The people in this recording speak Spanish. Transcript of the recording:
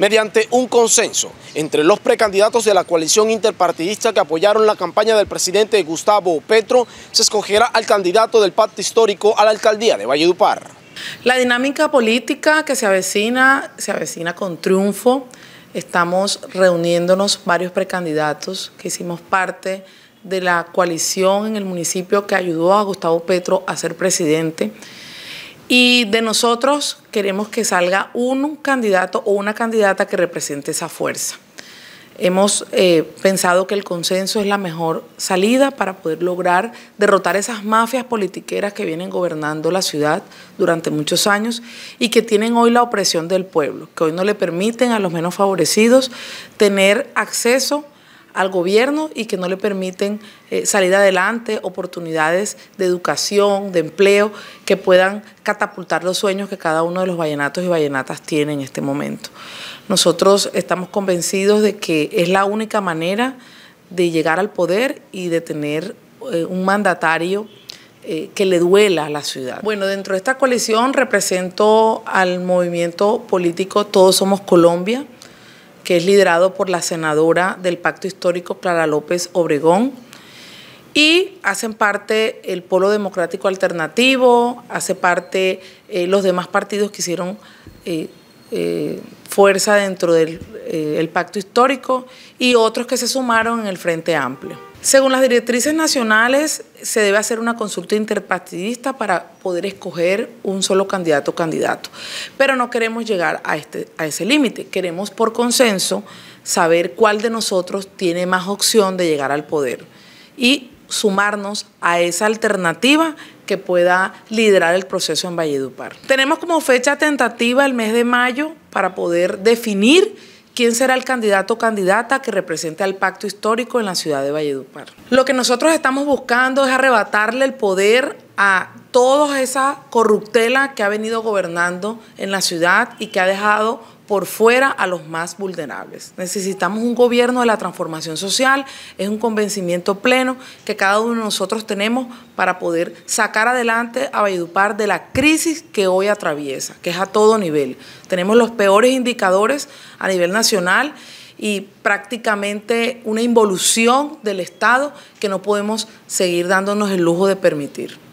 mediante un consenso entre los precandidatos de la coalición interpartidista que apoyaron la campaña del presidente Gustavo Petro, se escogerá al candidato del pacto histórico a la alcaldía de Valledupar. La dinámica política que se avecina, se avecina con triunfo. Estamos reuniéndonos varios precandidatos que hicimos parte de la coalición en el municipio que ayudó a Gustavo Petro a ser presidente. Y de nosotros queremos que salga un candidato o una candidata que represente esa fuerza. Hemos eh, pensado que el consenso es la mejor salida para poder lograr derrotar esas mafias politiqueras que vienen gobernando la ciudad durante muchos años y que tienen hoy la opresión del pueblo, que hoy no le permiten a los menos favorecidos tener acceso al gobierno y que no le permiten eh, salir adelante, oportunidades de educación, de empleo, que puedan catapultar los sueños que cada uno de los vallenatos y vallenatas tiene en este momento. Nosotros estamos convencidos de que es la única manera de llegar al poder y de tener eh, un mandatario eh, que le duela a la ciudad. Bueno, dentro de esta coalición represento al movimiento político Todos Somos Colombia que es liderado por la senadora del Pacto Histórico Clara López Obregón. Y hacen parte el Polo Democrático Alternativo, hace parte eh, los demás partidos que hicieron eh, eh, fuerza dentro del pacto histórico y otros que se sumaron en el Frente Amplio. Según las directrices nacionales, se debe hacer una consulta interpartidista para poder escoger un solo candidato o candidato. Pero no queremos llegar a, este, a ese límite. Queremos por consenso saber cuál de nosotros tiene más opción de llegar al poder y sumarnos a esa alternativa que pueda liderar el proceso en Valledupar. Tenemos como fecha tentativa el mes de mayo para poder definir quién será el candidato o candidata que represente al pacto histórico en la ciudad de Valledupar. Lo que nosotros estamos buscando es arrebatarle el poder a toda esa corruptela que ha venido gobernando en la ciudad y que ha dejado por fuera a los más vulnerables. Necesitamos un gobierno de la transformación social, es un convencimiento pleno que cada uno de nosotros tenemos para poder sacar adelante a Valledupar de la crisis que hoy atraviesa, que es a todo nivel. Tenemos los peores indicadores a nivel nacional y prácticamente una involución del Estado que no podemos seguir dándonos el lujo de permitir.